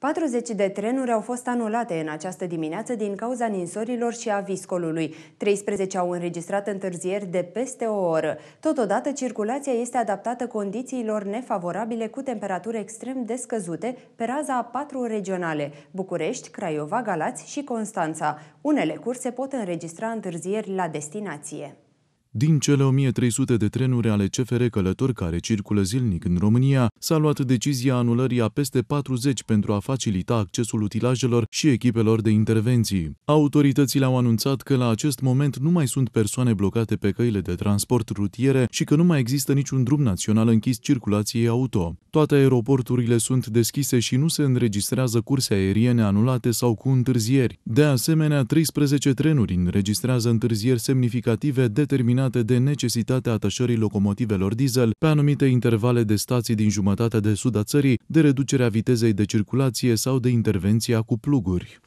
40 de trenuri au fost anulate în această dimineață din cauza ninsorilor și a viscolului. 13 au înregistrat întârzieri de peste o oră. Totodată, circulația este adaptată condițiilor nefavorabile cu temperaturi extrem de scăzute pe raza a patru regionale, București, Craiova, Galați și Constanța. Unele curse pot înregistra întârzieri la destinație. Din cele 1300 de trenuri ale CFR Călători care circulă zilnic în România, s-a luat decizia anulării a peste 40 pentru a facilita accesul utilajelor și echipelor de intervenții. Autoritățile au anunțat că la acest moment nu mai sunt persoane blocate pe căile de transport rutiere și că nu mai există niciun drum național închis circulației auto. Toate aeroporturile sunt deschise și nu se înregistrează curse aeriene anulate sau cu întârzieri. De asemenea, 13 trenuri înregistrează întârzieri semnificative determinate determinate de necesitatea atașării locomotivelor diesel pe anumite intervale de stații din jumătatea de sud a țării, de reducerea vitezei de circulație sau de intervenția cu pluguri.